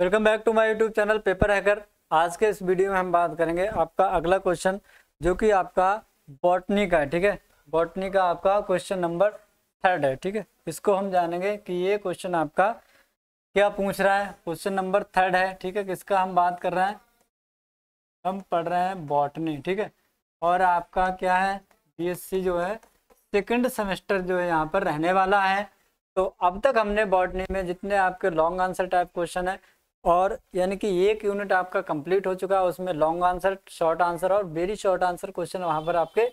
welcome back to my YouTube channel Paper Hacker आज के इस वीडियो में हम बात करेंगे आपका अगला क्वेश्चन जो कि आपका बॉटनी का है ठीक है बॉटनी का आपका क्वेश्चन नंबर थर्ड है ठीक है इसको हम जानेंगे कि ये क्वेश्चन आपका क्या पूछ रहा है क्वेश्चन नंबर थर्ड है ठीक है किसका हम बात कर रहे हैं हम पढ़ रहे हैं बॉटनी ठीक है और आपका क्या है बी जो है सेकेंड सेमेस्टर जो है यहाँ पर रहने वाला है तो अब तक हमने बॉटनी में जितने आपके लॉन्ग आंसर टाइप क्वेश्चन है और यानी कि एक यूनिट आपका कंप्लीट हो चुका है उसमें लॉन्ग आंसर शॉर्ट आंसर और वेरी शॉर्ट आंसर क्वेश्चन वहां पर आपके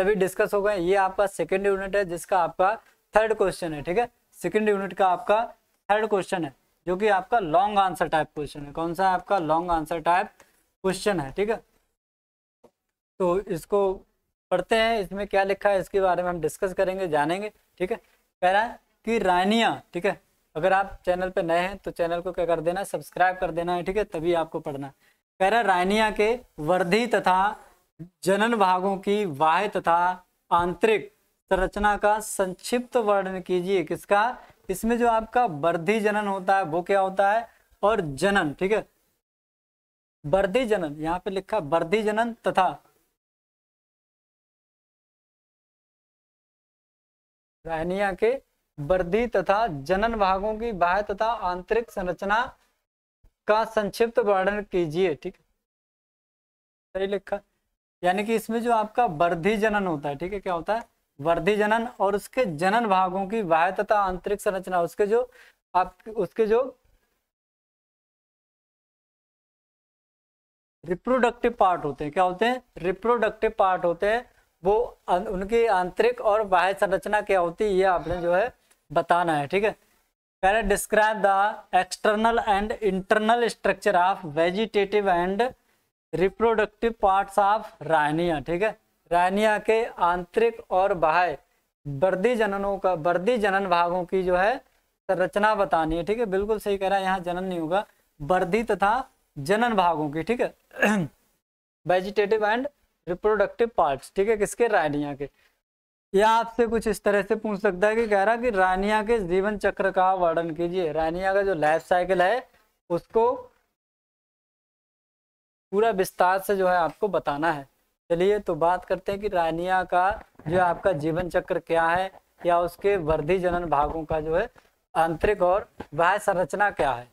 सभी डिस्कस हो गए ये आपका सेकेंड यूनिट है जिसका आपका थर्ड क्वेश्चन है ठीक है सेकेंड यूनिट का आपका थर्ड क्वेश्चन है जो कि आपका लॉन्ग आंसर टाइप क्वेश्चन है कौन सा आपका लॉन्ग आंसर टाइप क्वेश्चन है ठीक है तो इसको पढ़ते हैं इसमें क्या लिखा है इसके बारे में हम डिस्कस करेंगे जानेंगे ठीक है कह रहा है कि रानिया ठीक है अगर आप चैनल पे नए हैं तो चैनल को क्या कर देना सब्सक्राइब कर देना है ठीक है तभी आपको पढ़ना कह रहा रायनिया के वर्धी तथा जनन भागों की वाह तथा आंतरिक संरचना का संक्षिप्त वर्णन कीजिए किसका इसमें जो आपका वर्धि जनन होता है वो क्या होता है और जनन ठीक है वर्धि जनन यहाँ पे लिखा वर्धि जनन तथा राहनिया के वृद्धि तथा जनन भागों की बाह्य तथा आंतरिक संरचना का संक्षिप्त वर्णन कीजिए ठीक सही लिखा यानी कि इसमें जो आपका वर्धि जनन होता है ठीक है क्या होता है वर्धि जनन और उसके जनन भागों की बाह्य तथा आंतरिक संरचना उसके जो आप उसके जो रिप्रोडक्टिव पार्ट होते हैं क्या होते हैं रिप्रोडक्टिव पार्ट होते हैं वो उनकी आंतरिक और बाह्य संरचना क्या होती है ये आपने जो है बताना है ठीक है पहले describe the external and internal structure of vegetative and reproductive parts of Rhynia ठीक है रायनिया के आंतरिक और बाह्य वर्दी जननों का वर्दी जनन भागों की जो है संरचना बतानी है ठीक है बिल्कुल सही कह रहा है यहाँ जनन नहीं होगा वर्दी तथा जनन भागों की ठीक है वेजिटेटिव एंड रिप्रोडक्टिव पार्ट्स ठीक है किसके रायनिया के या आपसे कुछ इस तरह से पूछ सकता है कि कह रहा कि रानिया के जीवन चक्र का वर्णन कीजिए रानिया का जो लाइफ साइकिल है उसको पूरा विस्तार से जो है आपको बताना है चलिए तो बात करते हैं कि रानिया का जो आपका जीवन चक्र क्या है या उसके वर्धि जनन भागों का जो है आंतरिक और वह संरचना क्या है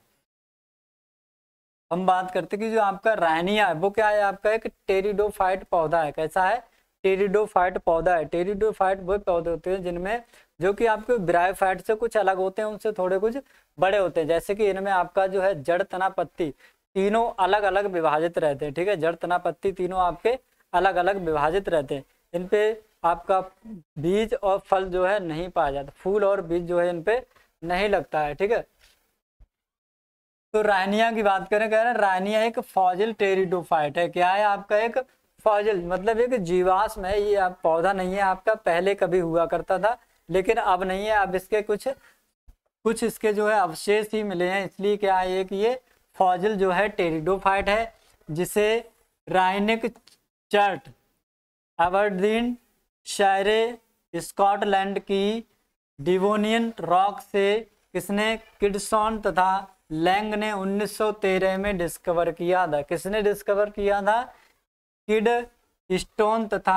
हम बात करते कि जो आपका रानिया है वो क्या है आपका एक टेरिडोफाइट पौधा है कैसा है टेरिडोफाइट पौधा है टेरिडोफाइट वो पौधे होते हैं जिनमें जो कि आपके ब्रायोफाइट से कुछ अलग होते हैं उनसे थोड़े कुछ बड़े होते हैं जैसे कि इनमें आपका जो है जड़ तना पत्ती तीनों अलग अलग विभाजित रहते हैं ठीक है जड़ तना पत्ती तीनों आपके अलग अलग विभाजित रहते हैं इनपे आपका बीज और फल जो है नहीं पाया जाता फूल और बीज जो है इनपे नहीं लगता है ठीक है तो रायनिया की बात करें कह रहे हैं रायनिया एक फॉजिल टेरिडोफाइट है क्या है आपका एक फाजिल मतलब एक जीवाश्म है ये आप पौधा नहीं है आपका पहले कभी हुआ करता था लेकिन अब नहीं है अब इसके कुछ कुछ इसके जो है अवशेष ही मिले हैं इसलिए क्या है कि ये फॉजिल जो है टेरिडोफाइट है जिसे Rhynie chert Aberdeenshire Scotland की डिवोनियन रॉक से किसने किडसॉन तथा लैंग ने 1913 में डिस्कवर किया था किसने डिस्कवर किया था किड स्टोन तथा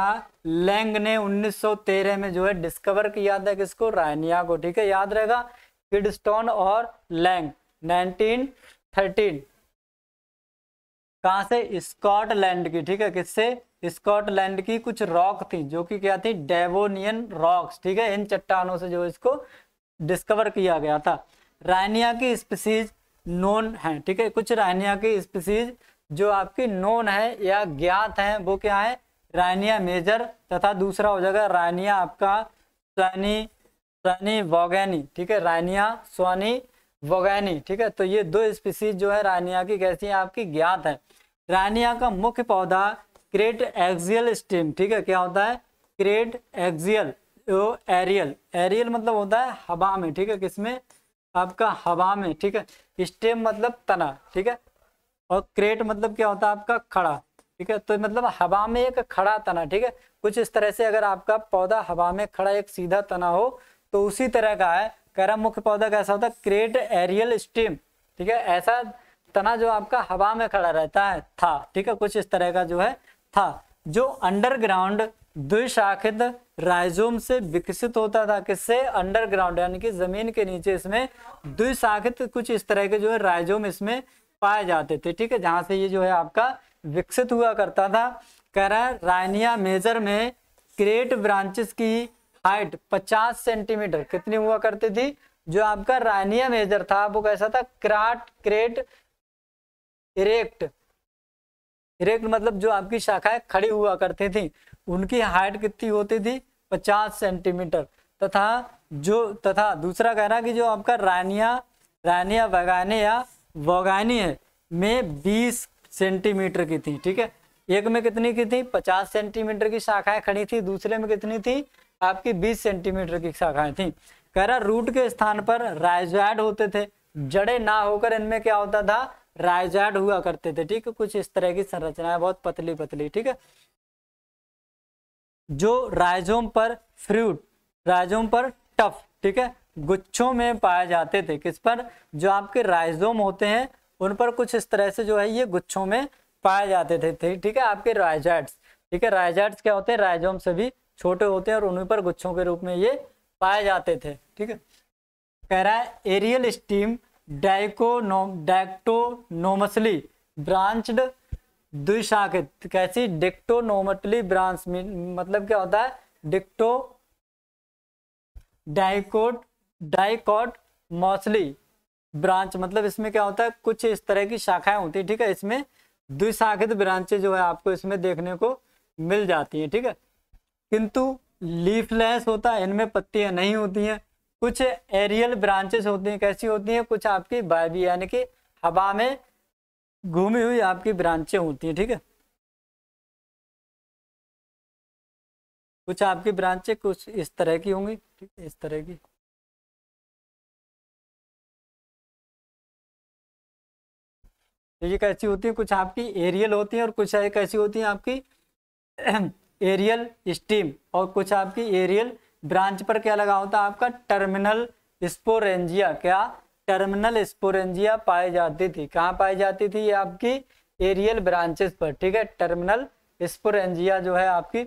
लैंग ने 1913 में जो है डिस्कवर किया था किसको रायनिया को ठीक है याद रहेगा किड स्टोन और लैंग 1913 कहा से स्कॉटलैंड की ठीक है किससे स्कॉटलैंड की कुछ रॉक थी जो कि क्या थी डेवोनियन रॉक्स ठीक है इन चट्टानों से जो इसको डिस्कवर किया गया था रानिया की स्पीसीज नोन है ठीक है कुछ रायनिया की स्पीसीज जो आपकी नोन है या ज्ञात है वो क्या है रानिया मेजर तथा दूसरा हो जाएगा रानिया आपका स्वानी स्वानी वोगैनी ठीक है रानिया स्वानी वोगैनी ठीक है तो ये दो स्पीसीज जो है रानिया की कैसी है आपकी ज्ञात है रानिया का मुख्य पौधा क्रेट एक्सियल स्टेम ठीक है क्या होता है क्रेट एक्सियल तो एरियल एरियल मतलब होता है हवा में ठीक है किसमें आपका हवा में ठीक है स्टेम मतलब तना ठीक है और क्रेट मतलब क्या होता है आपका खड़ा ठीक है तो मतलब हवा में एक खड़ा तना ठीक है कुछ इस तरह से अगर आपका पौधा हवा में खड़ा एक सीधा तना हो तो उसी तरह का है कह रहा मुख्य पौधा कैसा होता है क्रेट एरियल स्टीम ठीक है ऐसा तना जो आपका हवा में खड़ा रहता है था ठीक है कुछ इस तरह का जो है था जो अंडरग्राउंड द्विशाखित राइजोम से विकसित होता था किससे अंडरग्राउंड यानी कि जमीन के नीचे इसमें द्विशाखित कुछ इस तरह के जो है राइजोम इसमें पाए जाते थे ठीक है जहां से ये जो है आपका विकसित हुआ करता था कह रहा है रानिया मेजर में क्रेट ब्रांचेस की हाइट 50 सेंटीमीटर कितनी हुआ करती थी जो आपका रानिया मेजर था वो कैसा था क्राट क्रेट इरेक्ट इरेक्ट मतलब जो आपकी शाखाएं खड़ी हुआ करती थी उनकी हाइट कितनी होती थी 50 सेंटीमीटर तथा जो तथा दूसरा कह रहा कि जो आपका रानिया रानिया बगानिया या वगैनी है में 20 सेंटीमीटर की थी ठीक है एक में कितनी की थी 50 सेंटीमीटर की शाखाएं खड़ी थी दूसरे में कितनी थी आपकी 20 सेंटीमीटर की शाखाएं थी कह रहा रूट के स्थान पर राइजोइड होते थे जड़े ना होकर इनमें क्या होता था राइजोइड हुआ करते थे ठीक है कुछ इस तरह की संरचना है बहुत पतली पतली ठीक है जो राइजोम पर फ्रूट राइजोम पर टफ ठीक है गुच्छों में पाए जाते थे किस पर जो आपके राइजोम होते हैं उन पर कुछ इस तरह से जो है ये गुच्छों में पाए जाते थे ठीक है आपके राइजाइट्स ठीक है राइजाइट्स क्या होते हैं राइजोम से भी छोटे होते हैं और उन पर गुच्छों के रूप में ये पाए जाते थे ठीक है कह रहा है एरियल स्टीम डाइकोनो डाइक्टोनोमसली ब्रांचड द्विशाखित कैसी डिक्टोनोमटली ब्रांच मतलब क्या होता है डिक्टो डाइकोट डाइकॉट मौसली ब्रांच मतलब इसमें क्या होता है कुछ इस तरह की शाखाएं होती है ठीक है इसमें द्विशाखित ब्रांचे जो है आपको इसमें देखने को मिल जाती हैं ठीक है किंतु लीफलेस होता है इनमें पत्तियां नहीं होती हैं कुछ एरियल ब्रांचेस होती हैं कैसी होती हैं कुछ आपकी वायवी यानी कि हवा में घूमी हुई आपकी ब्रांचें होती हैं ठीक है कुछ आपकी ब्रांचें कुछ इस तरह की होंगी ठीक है इस तरह की तो ये कैसी होती है कुछ आपकी एरियल होती है और कुछ कैसी होती है आपकी एरियल स्टीम और कुछ आपकी एरियल ब्रांच पर क्या लगा होता है आपका टर्मिनल स्पोरेंजिया क्या टर्मिनल स्पोरेंजिया पाई जाती थी कहाँ पाई जाती थी ये आपकी एरियल ब्रांचेस पर ठीक है टर्मिनल स्पोरेंजिया जो है आपकी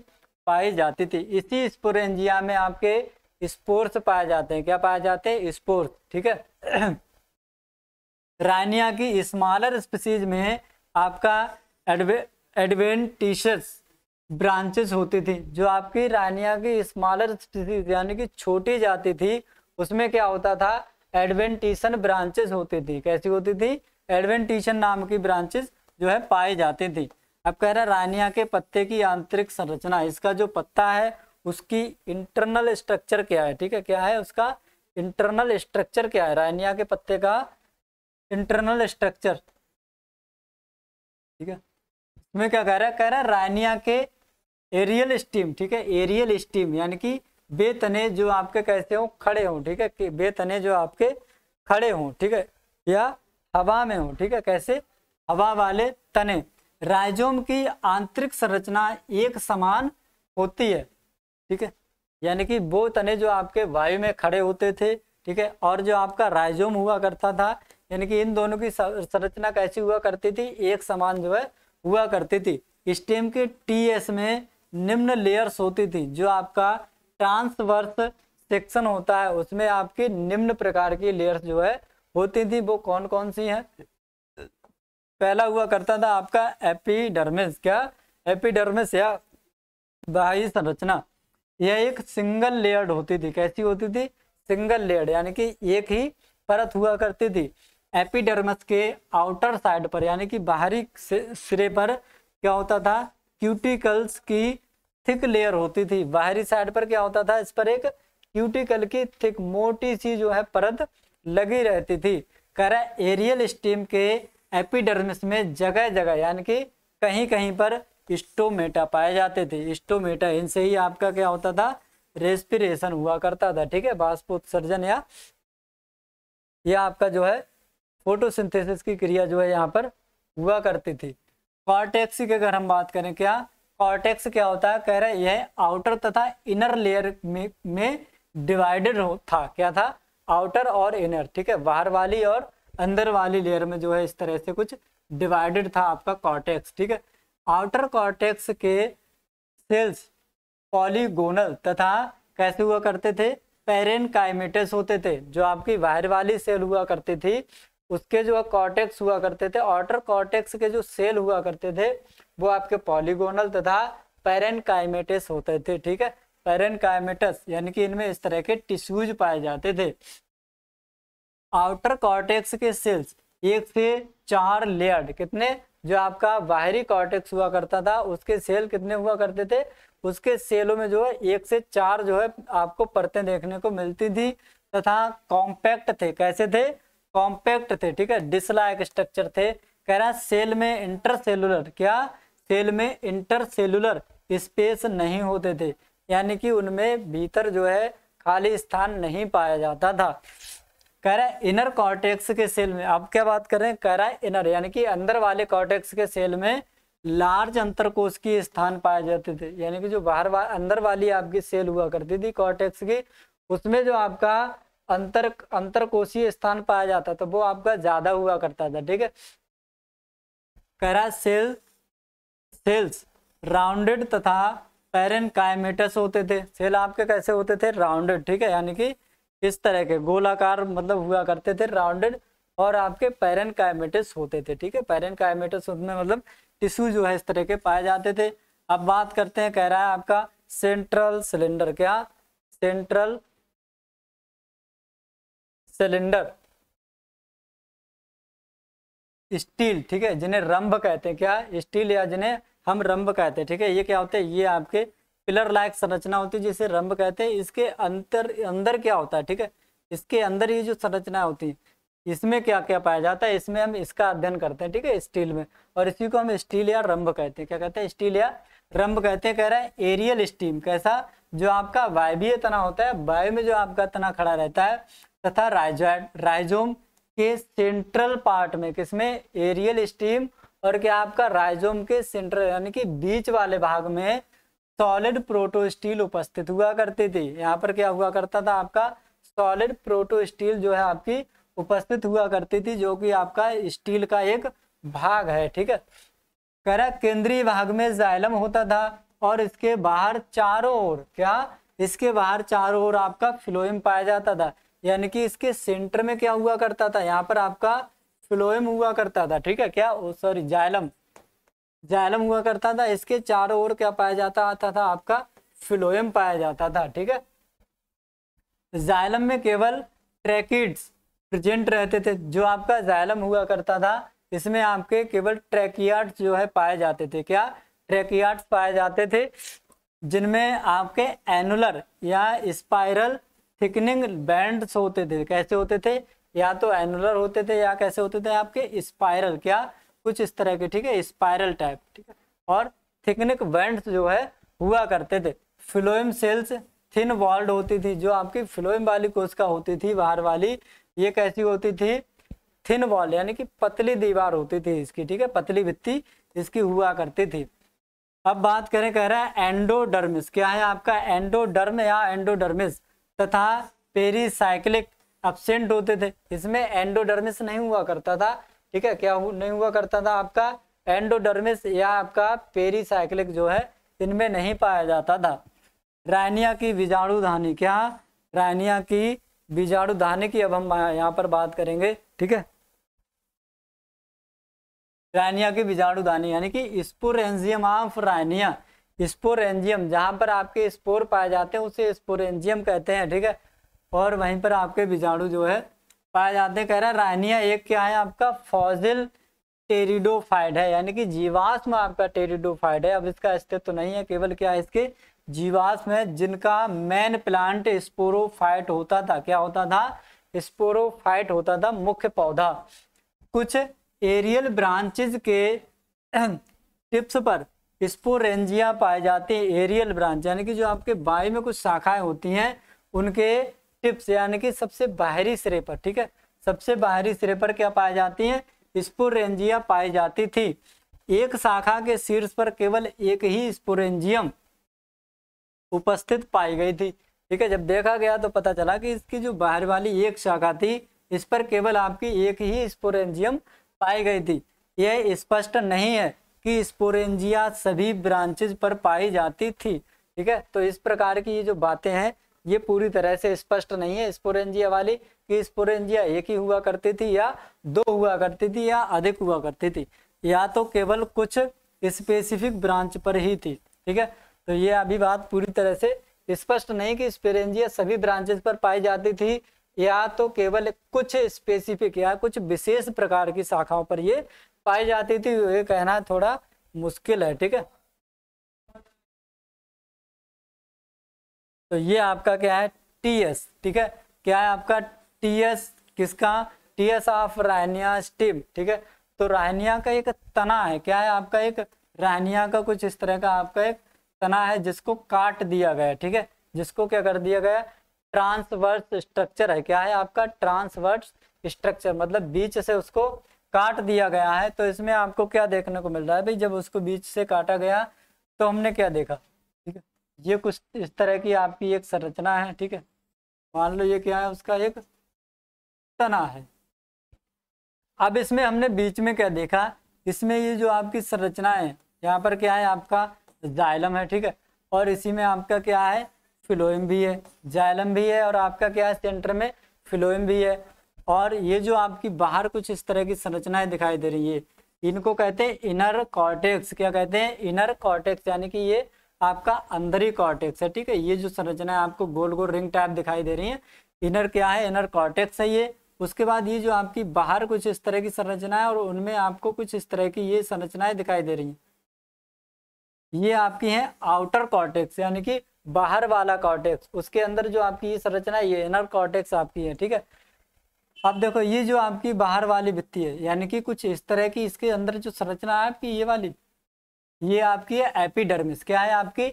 पाई जाती थी इसी स्पोरेंजिया में आपके स्पोर्स पाए जाते हैं क्या पाए जाते हैं स्पोर्स ठीक है रानिया की स्मॉलर स्पीसीज में आपका एडवे एडवेंटिशस ब्रांचेस होती थी जो आपकी रानिया की स्मॉलर स्पीसीज यानी कि छोटी जाती थी उसमें क्या होता था एडवेंटिशन ब्रांचेस होती थी कैसी होती थी एडवेंटिशन नाम की ब्रांचेस जो है पाई जाती थी अब कह रहा है रानिया के पत्ते की आंतरिक संरचना इसका जो पत्ता है उसकी इंटरनल स्ट्रक्चर क्या है ठीक है क्या है उसका इंटरनल स्ट्रक्चर क्या है रानिया के पत्ते का इंटरनल स्ट्रक्चर ठीक है इसमें क्या कह रहा है कह रहा है रानिया के एरियल स्टीम ठीक है एरियल स्टीम यानी कि बेतने जो आपके कैसे हो खड़े हों ठीक है कि बेतने जो आपके खड़े हों ठीक है या हवा में हो ठीक है कैसे हवा वाले तने राइजोम की आंतरिक संरचना एक समान होती है ठीक है यानी कि वो तने जो आपके वायु में खड़े होते थे ठीक है और जो आपका राइजोम हुआ करता था यानी कि इन दोनों की संरचना कैसी हुआ करती थी एक समान जो है हुआ करती थी स्टेम के टीएस में निम्न लेयर्स होती थी जो आपका ट्रांसवर्स सेक्शन होता है उसमें आपके निम्न प्रकार की लेयर्स जो है होती थी वो कौन कौन सी हैं पहला हुआ करता था आपका एपिडर्मिस क्या एपिडर्मिस या बाह्य संरचना यह एक सिंगल लेयर्ड होती थी कैसी होती थी सिंगल लेयर्ड यानी कि एक ही परत हुआ करती थी एपीडर्मस के आउटर साइड पर यानी कि बाहरी सिरे पर क्या होता था क्यूटिकल्स की थिक लेयर होती थी बाहरी साइड पर क्या होता था इस पर एक क्यूटिकल की थिक मोटी सी जो है परत लगी रहती थी कह एरियल स्टीम के एपिडर्मिस में जगह जगह यानी कि कहीं कहीं पर स्टोमेटा पाए जाते थे स्टोमेटा इनसे ही आपका क्या होता था रेस्पिरेशन हुआ करता था ठीक है बाष्पोत्सर्जन या यह आपका जो है फोटोसिंथेसिस की क्रिया जो है यहाँ पर हुआ करती थी कॉर्टेक्स की अगर हम बात करें क्या कॉर्टेक्स क्या होता है कह रहे यह आउटर तथा इनर लेयर में में डिवाइडेड था क्या था आउटर और इनर ठीक है बाहर वाली और अंदर वाली लेयर में जो है इस तरह से कुछ डिवाइडेड था आपका कॉर्टेक्स ठीक है आउटर कॉर्टेक्स के सेल्स पॉलीगोनल तथा कैसे हुआ करते थे पेरेन काइमेटस होते थे जो आपकी वायर वाली सेल हुआ करती थी उसके जो कॉर्टेक्स हुआ करते थे ऑटर कॉर्टेक्स के जो सेल हुआ करते थे वो आपके पॉलीगोनल तथा पेरेन होते थे ठीक है पेरेन यानी कि इनमें इस तरह के टिश्यूज पाए जाते थे आउटर कॉर्टेक्स के सेल्स एक से चार लेयर्ड कितने जो आपका बाहरी कॉर्टेक्स हुआ करता था उसके सेल कितने हुआ करते थे उसके सेलों में जो है एक से चार जो है आपको परतें देखने को मिलती थी तथा कॉम्पैक्ट थे कैसे थे कॉम्पैक्ट थे ठीक है डिसलाइक स्ट्रक्चर थे कह रहा सेल में इंटरसेलुलर क्या सेल में इंटरसेलुलर स्पेस नहीं होते थे यानी कि उनमें भीतर जो है खाली स्थान नहीं पाया जाता था कह रहा है इनर कॉर्टेक्स के सेल में अब क्या बात कर रहे हैं कह रहा है इनर यानी कि अंदर वाले कॉर्टेक्स के सेल में लार्ज अंतर कोष की स्थान पाए जाते थे यानी कि जो बाहर वा, अंदर वाली आपकी सेल हुआ करती थी कॉर्टेक्स की उसमें जो आपका अंतर अंतर कोशीय स्थान पाया जाता था वो आपका ज्यादा हुआ करता था ठीक है कह रहा है सेल सेल्स राउंडेड तथा पेरेंट होते थे सेल आपके कैसे होते थे राउंडेड ठीक है यानी कि इस तरह के गोलाकार मतलब हुआ करते थे राउंडेड और आपके पैरन कायमेटिस होते थे ठीक है पैरन कायमेटिस उसमें मतलब टिश्यू जो है इस तरह के पाए जाते थे अब बात करते हैं कह रहा है आपका सेंट्रल सिलेंडर क्या सेंट्रल सिलेंडर स्टील ठीक है जिन्हें रंभ कहते हैं क्या स्टील या जिन्हें हम रंभ कहते हैं ठीक है ये क्या होते हैं ये आपके पिलर लायक संरचना होती है जिसे रंभ कहते हैं इसके अंतर अंदर क्या होता है ठीक है इसके अंदर ये जो संरचना होती है इसमें क्या क्या पाया जाता है इसमें हम इसका अध्ययन करते हैं ठीक है स्टील में और इसी को हम स्टील या रंभ कहते हैं क्या कहते हैं स्टील या रंभ कहते हैं कह रहे हैं एरियल स्टीम कैसा जो आपका वायवीय तना होता है वायु में जो आपका तना खड़ा रहता है तथा राइजोम के सेंट्रल पार्ट में किसमें एरियल स्टीम और क्या आपका राइजोम के सेंट्रल यानी कि बीच वाले भाग में सॉलिड प्रोटोस्टील उपस्थित हुआ करते थे यहाँ पर क्या हुआ करता था आपका सॉलिड प्रोटोस्टील जो है आपकी उपस्थित हुआ करती थी जो कि आपका स्टील का एक भाग है ठीक है कह रहा केंद्रीय भाग में जाइलम होता था और इसके बाहर चारों ओर क्या इसके बाहर चारों ओर आपका फ्लोएम पाया जाता था यानी कि इसके सेंटर में क्या हुआ करता था यहाँ पर आपका फ्लोएम हुआ करता था ठीक है क्या सॉरी जाइलम जालम हुआ करता था इसके चारों ओर क्या पाया जाता आता था आपका फिलोएम पाया जाता था ठीक है जालम में केवल ट्रैकिड्स प्रेजेंट रहते थे जो आपका जालम हुआ करता था इसमें आपके केवल ट्रैकियार्ड्स जो है पाए जाते थे क्या ट्रैकियार्ड्स पाए जाते थे जिनमें आपके एनुलर या स्पाइरल थिकनिंग बैंड्स होते थे कैसे होते थे या तो एनुलर होते थे या कैसे होते थे आपके स्पाइरल क्या कुछ इस तरह के ठीक है स्पायरल टाइप ठीक है और थिकनिक वेंट जो है हुआ करते थे फ्लोएम सेल्स थिन वॉल्ड होती थी जो आपकी फ्लोएम वाली कोशिका होती थी बाहर वाली ये कैसी होती थी थिन वॉल यानी कि पतली दीवार होती थी इसकी ठीक है पतली भित्ती इसकी हुआ करती थी अब बात करें कह रहा है एंडोडर्मिस क्या है आपका एंडोडर्म या एंडोडर्मिस तथा पेरीसाइक्लिक अपसेंट होते थे इसमें एंडोडर्मिस नहीं हुआ करता था ठीक है क्या हु, नहीं हुआ करता था आपका एंडोडर्मिस या आपका पेरीसाइक्लिक जो है इनमें नहीं पाया जाता था रायनिया की बीजाणुधानी क्या रायनिया की बीजाणुधानी की अब हम यहाँ पर बात करेंगे ठीक है रायनिया की बीजाणुधानी यानी कि स्पोर एंजियम ऑफ रायनिया एंजियम जहाँ पर आपके स्पोर पाए जाते हैं उसे स्पोर एंजियम कहते हैं ठीक है और वहीं पर आपके बीजाणु जो है पाए जाते कह रहा है रानिया एक क्या है आपका फॉजिल टेरिडोफाइड है यानी कि जीवाश्म आपका टेरिडोफाइड है अब इसका अस्तित्व तो नहीं है केवल क्या है इसके जीवाश्म है जिनका मेन प्लांट स्पोरोफाइट होता था क्या होता था स्पोरोफाइट होता था मुख्य पौधा कुछ एरियल ब्रांचेज के टिप्स पर स्पोरेंजिया पाए जाते हैं एरियल ब्रांच यानी कि जो आपके बाई में कुछ शाखाएं होती हैं उनके टिप से यानी कि सबसे बाहरी सिरे पर ठीक है सबसे बाहरी सिरे पर क्या पाई जाती है स्पोरेंजिया पाई जाती थी एक शाखा के शीर्ष पर केवल एक ही स्पोरेंजियम उपस्थित पाई गई थी ठीक है जब देखा गया तो पता चला कि इसकी जो बाहर वाली एक शाखा थी इस पर केवल आपकी एक ही स्पोरेंजियम पाई गई थी यह स्पष्ट नहीं है कि स्पोरेंजिया सभी ब्रांचेज पर पाई जाती थी ठीक है तो इस प्रकार की ये जो बातें हैं ये पूरी तरह से स्पष्ट नहीं है स्पोरेंजिया वाली कि स्पोरेंजिया एक ही हुआ करती थी या दो हुआ करती थी या अधिक हुआ करती थी या तो केवल कुछ स्पेसिफिक ब्रांच पर ही थी ठीक है तो ये अभी बात पूरी तरह से स्पष्ट नहीं कि स्पेरेंजिया सभी ब्रांचेस पर पाई जाती थी या तो केवल कुछ स्पेसिफिक या कुछ विशेष प्रकार की शाखाओं पर ये पाई जाती थी तो ये कहना थोड़ा मुश्किल है ठीक है तो ये आपका क्या है टी एस ठीक है क्या है आपका टी एस किसका T S of Rhynia stem ठीक है तो राहनिया का एक तना है क्या है आपका एक राहनिया का कुछ इस तरह का आपका एक तना है जिसको काट दिया गया ठीक है जिसको क्या कर दिया गया ट्रांसवर्स स्ट्रक्चर है क्या है आपका ट्रांसवर्स स्ट्रक्चर मतलब बीच से उसको काट दिया गया है तो इसमें आपको क्या देखने को मिल रहा है भाई जब उसको बीच से काटा गया तो हमने क्या देखा ये कुछ इस तरह की आपकी एक संरचना है ठीक है मान लो ये क्या है उसका एक तना है अब इसमें हमने बीच में क्या देखा इसमें ये जो आपकी संरचना है यहाँ पर क्या है आपका जाइलम है ठीक है और इसी में आपका क्या है फिलोइम भी है जाइलम भी है और आपका क्या है सेंटर में फिलोइम भी है और ये जो आपकी बाहर कुछ इस तरह की संरचनाएं दिखाई दे रही है इनको कहते हैं इनर कॉर्टेक्स क्या कहते हैं इनर कॉर्टेक्स यानी कि ये आपका अंदरी कॉर्टेक्स है ठीक है ये जो संरचना है आपको गोल गोल रिंग टाइप दिखाई दे रही है इनर क्या है इनर कॉर्टेक्स है ये उसके बाद ये जो आपकी बाहर कुछ इस तरह की संरचना है और उनमें आपको कुछ इस तरह की ये संरचनाएं दिखाई दे रही हैं ये आपकी है आउटर कॉर्टेक्स यानी कि बाहर वाला कॉर्टेक्स उसके अंदर जो आपकी ये संरचना है ये इनर कॉर्टेक्स आपकी है ठीक है अब देखो ये जो आपकी बाहर वाली भित्ती है यानी कि कुछ इस तरह की इसके अंदर जो संरचना है आपकी ये वाली ये आपकी है एपिडर्मिस क्या है आपकी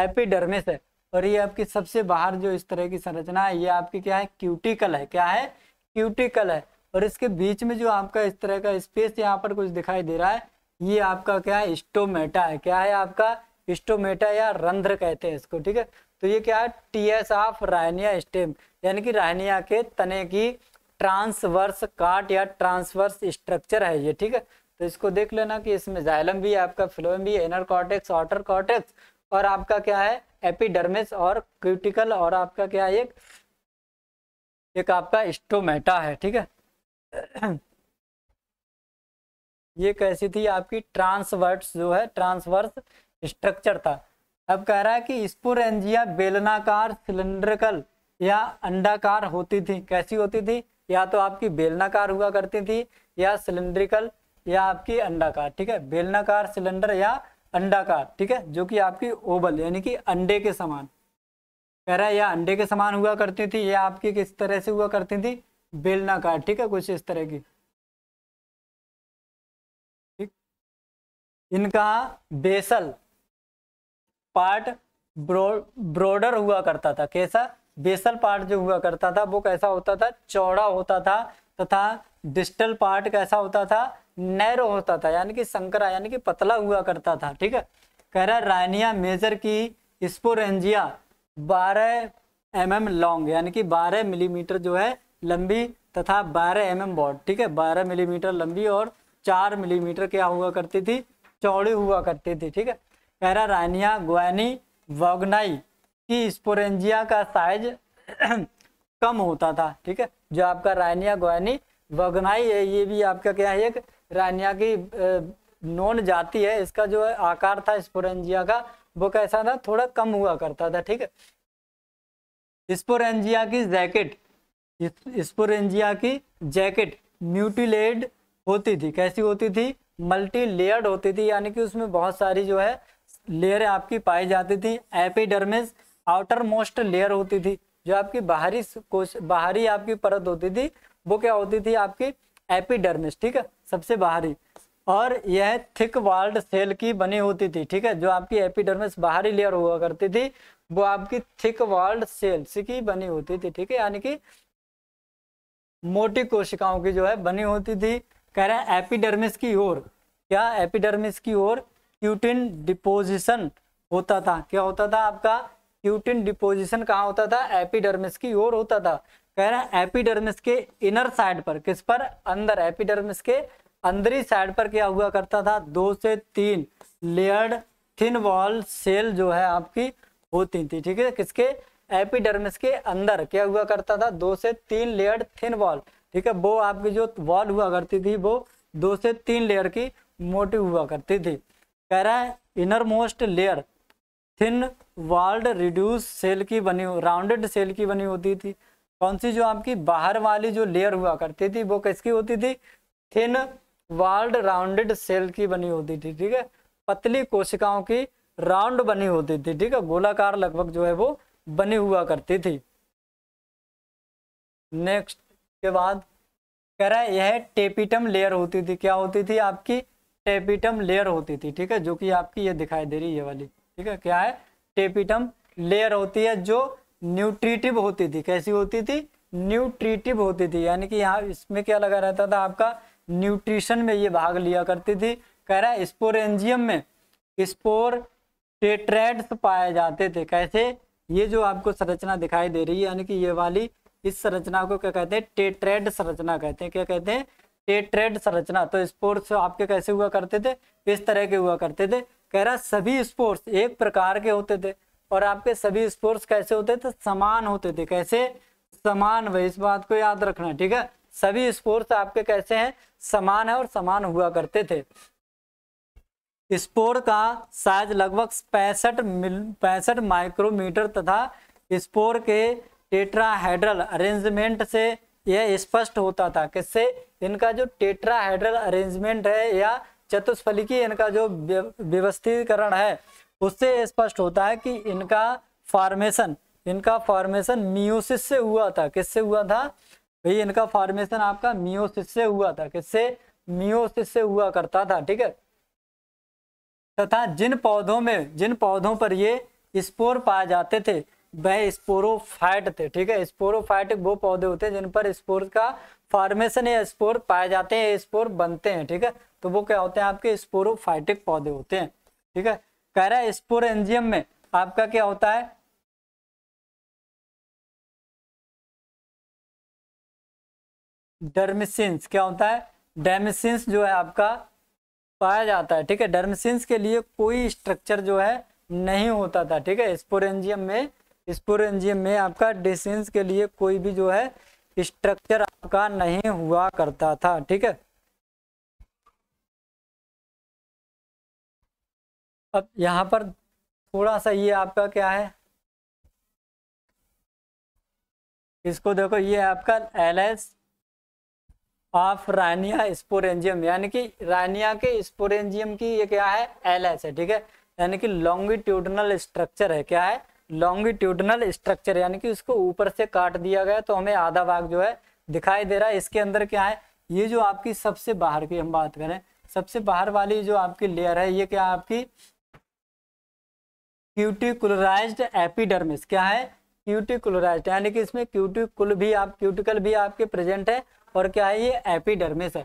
एपिडर्मिस है और ये आपकी सबसे बाहर जो इस तरह की संरचना है ये आपकी क्या है क्यूटिकल है क्या है क्यूटिकल है और इसके बीच में जो आपका इस तरह का स्पेस यहाँ पर कुछ दिखाई दे रहा है ये आपका क्या है स्टोमेटा है क्या है आपका स्टोमेटा या रंध्र कहते हैं इसको ठीक है तो ये क्या है टीएस ऑफ राहनिया स्टेम यानी कि राहनिया के तने की ट्रांसवर्स काट या ट्रांसवर्स स्ट्रक्चर है ये ठीक है तो इसको देख लेना कि इसमें जाइलम भी है आपका फ्लोएम भी इनर कॉर्टेक्स आउटर कॉर्टेक्स और आपका क्या है एपिडर्मिस और क्यूटिकल और आपका क्या है एक एक आपका स्टोमेटा है ठीक है ये कैसी थी आपकी ट्रांसवर्स जो है ट्रांसवर्स स्ट्रक्चर था अब कह रहा है कि स्पुर एंजिया बेलनाकार सिलेंड्रिकल या अंडाकार होती थी कैसी होती थी या तो आपकी बेलनाकार हुआ करती थी या सिलेंड्रिकल या आपकी अंडाकार ठीक है बेलनाकार सिलेंडर या अंडाकार ठीक है जो कि आपकी ओबल यानी कि अंडे के समान कह रहा है या अंडे के समान हुआ करती थी या आपकी किस तरह से हुआ करती थी बेलनाकार ठीक है कुछ इस तरह की ठीक इनका बेसल पार्ट ब्रो, ब्रोडर हुआ करता था कैसा बेसल पार्ट जो हुआ करता था वो कैसा होता था चौड़ा होता था तथा डिस्टल पार्ट कैसा होता था नैरो होता था यानी कि संकरा यानी कि पतला हुआ करता था ठीक है कह रहा रानिया मेजर की स्पोरेंजिया 12 एम एम लॉन्ग यानी कि 12 मिलीमीटर जो है लंबी तथा 12 एम एम बॉड ठीक है 12 मिलीमीटर लंबी और 4 मिलीमीटर क्या हुआ करती थी चौड़ी हुआ करती थी ठीक है कह रहा रानिया ग्वैनी वोगनाई की स्पोरेंजिया का साइज कम होता था ठीक है जो आपका रानिया गोयनी वगनाई है ये भी आपका क्या है एक रानिया की नॉन जाति है इसका जो आकार था स्पोरेंजिया का वो कैसा था थोड़ा कम हुआ करता था ठीक है स्पोरेंजिया की जैकेट स्पोरेंजिया की जैकेट म्यूटिलेड होती थी कैसी होती थी मल्टी लेयर्ड होती थी यानी कि उसमें बहुत सारी जो है लेयर आपकी पाई जाती थी एपिडर्मिस आउटर मोस्ट लेयर होती थी जो आपकी बाहरी कोश बाहरी आपकी परत होती थी वो क्या होती थी आपकी एपिडर्मिस ठीक है सबसे बाहरी और यह थिक वाल्ड सेल की बनी होती थी ठीक है जो आपकी एपिडर्मिस बाहरी लेयर हुआ करती थी वो आपकी थिक वाल्ड सेल्स की बनी होती थी ठीक है यानी कि मोटी कोशिकाओं की जो है बनी होती थी कह रहे हैं एपिडर्मिस की ओर क्या एपिडर्मिस की ओर क्यूटिन डिपोजिशन होता था क्या होता था आपका क्यूटिन डिपोजिशन कहाँ होता था एपिडर्मिस की ओर होता था कह रहे हैं एपिडर्मिस के इनर साइड पर किस पर अंदर एपिडर्मिस के अंदरी साइड पर क्या हुआ करता था दो से तीन लेयर्ड थिन वॉल सेल जो है आपकी होती थी ठीक है किसके एपिडर्मिस के अंदर क्या हुआ करता था दो से तीन लेयर्ड थिन वॉल ठीक है वो आपकी जो वॉल हुआ करती थी वो दो से तीन लेयर की मोटी हुआ करती थी कह रहा है inner most layer thin walled reduce cell की बनी राउंडेड सेल की बनी होती थी कौन सी जो आपकी बाहर वाली जो लेयर हुआ करती थी वो किसकी होती थी थिन वाल्ड राउंडेड सेल की बनी होती थी ठीक है पतली कोशिकाओं की राउंड बनी होती थी ठीक है गोलाकार लगभग जो है वो बनी हुआ करती थी नेक्स्ट के बाद कह रहा है यह टेपिटम लेयर होती थी क्या होती थी आपकी टेपिटम लेयर होती थी ठीक है जो कि आपकी ये दिखाई दे रही है वाली ठीक है क्या है टेपिटम लेयर होती है जो न्यूट्रिटिव होती थी कैसी होती थी न्यूट्रिटिव होती थी यानी कि यहाँ इसमें क्या लगा रहता था आपका न्यूट्रिशन में ये भाग लिया करती थी कह रहा है एंजियम में स्पोर टेट्रेड्स पाए जाते थे कैसे ये जो आपको संरचना दिखाई दे रही है यानी कि ये वाली इस संरचना को क्या कहते हैं टेट्रेड संरचना कहते हैं क्या कहते हैं टेट्रेड संरचना तो स्पोर्ट्स आपके कैसे हुआ करते थे इस तरह के हुआ करते थे कह रहा सभी स्पोर्ट्स एक प्रकार के होते थे और आपके सभी स्पोर्ट्स कैसे होते थे समान होते थे कैसे समान वह इस बात को याद रखना ठीक है सभी स्पोर्ट्स आपके कैसे हैं समान है और समान हुआ करते थे स्पोर का साइज लगभग पैंसठ पैंसठ माइक्रोमीटर तथा स्पोर के टेट्राहेड्रल अरेंजमेंट से यह स्पष्ट होता था किससे इनका जो टेट्राहेड्रल अरेंजमेंट है या चतुष्फलिकी इनका जो व्यवस्थीकरण है उससे स्पष्ट होता है कि इनका फॉर्मेशन इनका फॉर्मेशन मियोसिस से हुआ था किससे हुआ था भाई इनका फॉर्मेशन आपका मियोसिस से हुआ था किससे मियोसिस से हुआ करता था ठीक है तथा जिन पौधों में जिन पौधों पर ये स्पोर पाए जाते थे वह स्पोरोफाइट थे ठीक है स्पोरोफाइट वो पौधे होते हैं जिन पर स्पोर का फॉर्मेशन या स्पोर पाए जाते हैं स्पोर बनते हैं ठीक है तो वो क्या होते हैं आपके स्पोरोफाइटिक पौधे होते हैं ठीक है कह रहा है एंजियम में आपका क्या होता है डर्मिसिंस क्या होता है डेमिसिंस जो है आपका पाया जाता है ठीक है डर्मिसिंस के लिए कोई स्ट्रक्चर जो है नहीं होता था ठीक है स्पोरेंजियम में स्पोरेंजियम में आपका डिसिंस के लिए कोई भी जो है स्ट्रक्चर आपका नहीं हुआ करता था ठीक है अब यहाँ पर थोड़ा सा ये आपका क्या है इसको देखो ये आपका L S of Rhynia sporangium यानी कि रानिया के स्पोरेंजियम की ये क्या है एल एस है ठीक है यानी कि लॉन्गिट्यूडनल स्ट्रक्चर है क्या है लॉन्गिट्यूडनल स्ट्रक्चर यानी कि उसको ऊपर से काट दिया गया तो हमें आधा भाग जो है दिखाई दे रहा है इसके अंदर क्या है ये जो आपकी सबसे बाहर की हम बात करें सबसे बाहर वाली जो आपकी लेयर है ये क्या आपकी क्यूटिकुलराइज्ड एपिडर्मिस क्या है क्यूटिकुलराइज्ड यानी कि इसमें क्यूटिकुल भी आप क्यूटिकल भी आपके प्रेजेंट है और क्या है ये एपिडर्मिस है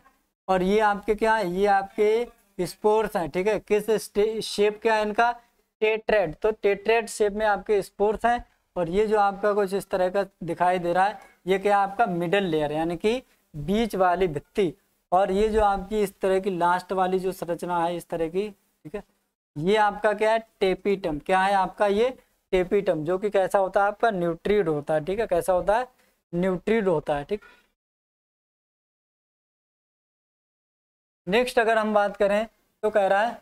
और ये आपके क्या है ये आपके स्पोर्स हैं ठीक है किस शेप क्या है इनका टेट्रेड तो टेट्रेड शेप में आपके स्पोर्स हैं और ये जो आपका कुछ इस तरह का दिखाई दे रहा है ये क्या आपका मिडल लेयर यानी कि बीच वाली भित्ती और ये जो आपकी इस तरह की लास्ट वाली जो संरचना है इस तरह की ठीक है ये आपका क्या है टेपीटम क्या है आपका ये टेपीटम जो कि कैसा होता है आपका न्यूट्रीड होता है ठीक है कैसा होता है न्यूट्रीड होता है ठीक नेक्स्ट अगर हम बात करें तो कह रहा है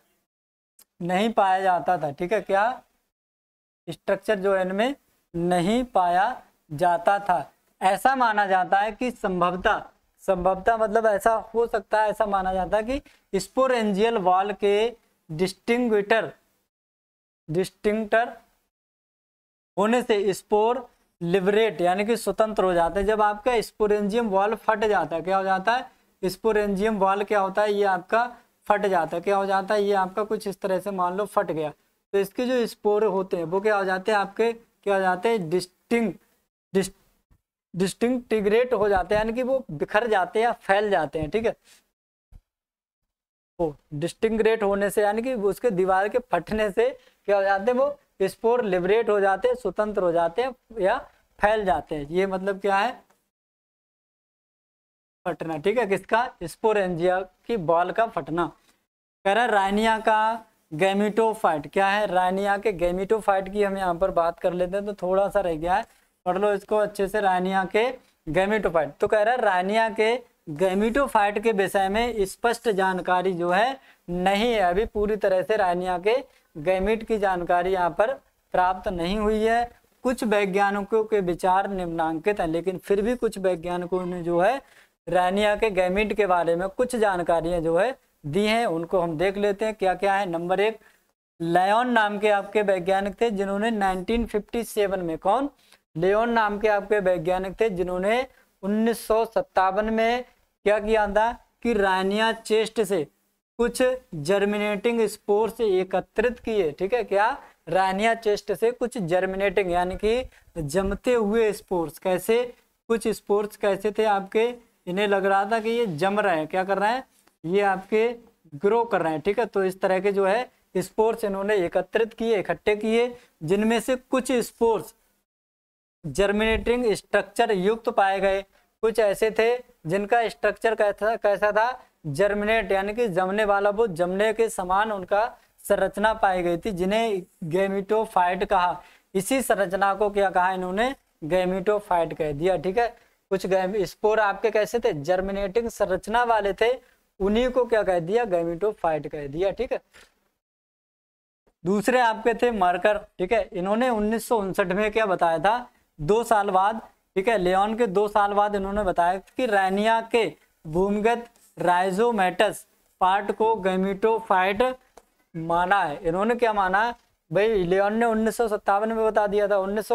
नहीं पाया जाता था ठीक है क्या स्ट्रक्चर जो है इनमें नहीं पाया जाता था ऐसा माना जाता है कि संभवता संभवता मतलब ऐसा हो सकता है ऐसा माना जाता है कि स्पोरेंजियल वॉल के डिस्टिंग्विटर डिस्टिंक्टर होने से स्पोर लिबरेट यानी कि स्वतंत्र हो जाते हैं जब आपका स्पोरेंजियम वॉल फट जाता है क्या हो जाता है स्पोरेंजियम वॉल क्या होता है ये आपका फट जाता है क्या हो जाता है ये आपका कुछ इस तरह से मान लो फट गया तो इसके जो स्पोर होते हैं वो क्या हो जाते हैं आपके क्या हो जाते हैं डिस्टिंग टिग्रेट हो जाते हैं यानी कि वो बिखर जाते हैं या फैल जाते हैं ठीक है डिस्टिंग्रेट होने से यानी कि उसके दीवार के फटने से क्या हो जाते हैं वो स्पोर लिबरेट हो जाते हैं स्वतंत्र हो जाते हैं या फैल जाते हैं ये मतलब क्या है फटना ठीक है किसका स्पोर एंजिया की बॉल का फटना कह रहा है राइनिया का गैमिटोफाइट क्या है राइनिया के गैमिटोफाइट की हम यहाँ पर बात कर लेते हैं तो थोड़ा सा रह गया है पढ़ लो इसको अच्छे से राइनिया के गैमिटोफाइट तो कह रहा है राइनिया के गैमिटोफाइट के विषय में स्पष्ट जानकारी जो है नहीं है अभी पूरी तरह से रानिया के गैमिट की जानकारी यहाँ पर प्राप्त नहीं हुई है कुछ वैज्ञानिकों के विचार निम्नांकित हैं लेकिन फिर भी कुछ वैज्ञानिकों ने जो है रानिया के गैमिट के बारे में कुछ जानकारियाँ जो है दी हैं उनको हम देख लेते हैं क्या क्या है नंबर एक लेन नाम के आपके वैज्ञानिक थे जिन्होंने नाइनटीन में कौन लेन नाम के आपके वैज्ञानिक थे जिन्होंने उन्नीस में क्या किया था कि रानिया चेस्ट से कुछ जर्मिनेटिंग स्पोर्स एकत्रित किए ठीक है क्या रानिया चेस्ट से कुछ जर्मिनेटिंग यानी कि जमते हुए स्पोर्स कैसे कुछ स्पोर्ट्स कैसे थे आपके इन्हें लग रहा था कि ये जम रहे हैं क्या कर रहे हैं ये आपके ग्रो कर रहे हैं ठीक है तो इस तरह के जो है स्पोर्ट्स इन्होंने एकत्रित किए इकट्ठे किए जिनमें से कुछ स्पोर्ट्स जर्मिनेटिंग स्ट्रक्चर युक्त पाए गए कुछ ऐसे थे जिनका स्ट्रक्चर कैसा कैसा था जर्मिनेट यानी कि जमने वाला वो जमने के समान उनका संरचना पाई गई थी जिन्हें गेमिटोफाइट कहा इसी संरचना को क्या कहा इन्होंने गेमिटोफाइट कह दिया ठीक है कुछ स्पोर आपके कैसे थे जर्मिनेटिंग संरचना वाले थे उन्हीं को क्या कह दिया गैमिटोफाइट कह दिया ठीक है दूसरे आपके थे मार्कर ठीक है इन्होंने उन्नीस में क्या बताया था दो साल बाद ठीक है लेन के दो साल बाद इन्होंने बताया कि रैनिया के भूमिगत राइजोमेटस पार्ट को गैमिटोफाइट माना है इन्होंने क्या माना भाई लियोन ने उन्नीस में बता दिया था उन्नीस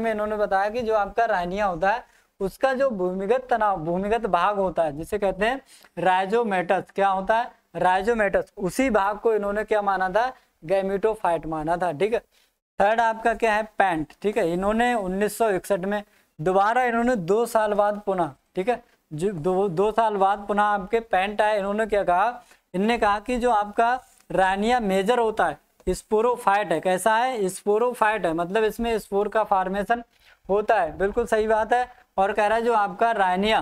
में इन्होंने बताया कि जो आपका रैनिया होता है उसका जो भूमिगत तनाव भूमिगत भाग होता है जिसे कहते हैं राइजोमेटस क्या होता है राइजोमेटस उसी भाग को इन्होंने क्या माना था गैमिटोफाइट माना था ठीक है थर्ड आपका क्या है पैंट ठीक है इन्होंने उन्नीस में दोबारा इन्होंने दो साल बाद पुनः ठीक है जो दो, दो साल बाद पुनः आपके पेंट आए इन्होंने क्या कहा इनने कहा कि जो आपका रानिया मेजर होता है स्पोरोफाइट है कैसा है स्पोरोफाइट है मतलब इसमें स्पोर का फॉर्मेशन होता है बिल्कुल सही बात है और कह रहा है जो आपका रानिया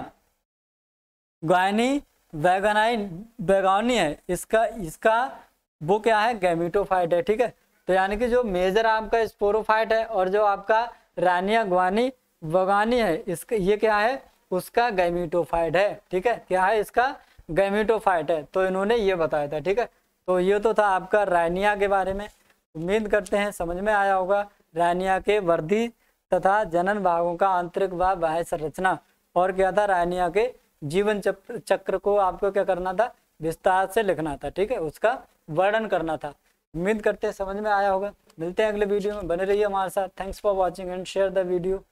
ग्वानी वैगनाइन वैगौनी है इसका इसका वो क्या है गैमिटोफाइट है ठीक है तो यानी कि जो मेजर आपका स्पोरोफाइट है और जो आपका रानिया ग्वानी बगानी है इसका ये क्या है उसका गैमिटोफाइट है ठीक है क्या है इसका गैमिटोफाइट है तो इन्होंने ये बताया था ठीक है तो ये तो था आपका रैनिया के बारे में उम्मीद करते हैं समझ में आया होगा रैनिया के वर्दी तथा जनन भागों का आंतरिक व बाह्य संरचना और क्या था रैनिया के जीवन चक्र को आपको क्या करना था विस्तार से लिखना था ठीक है उसका वर्णन करना था उम्मीद करते हैं समझ में आया होगा मिलते हैं अगले वीडियो में बने रहिए हमारे साथ thanks for watching and share the video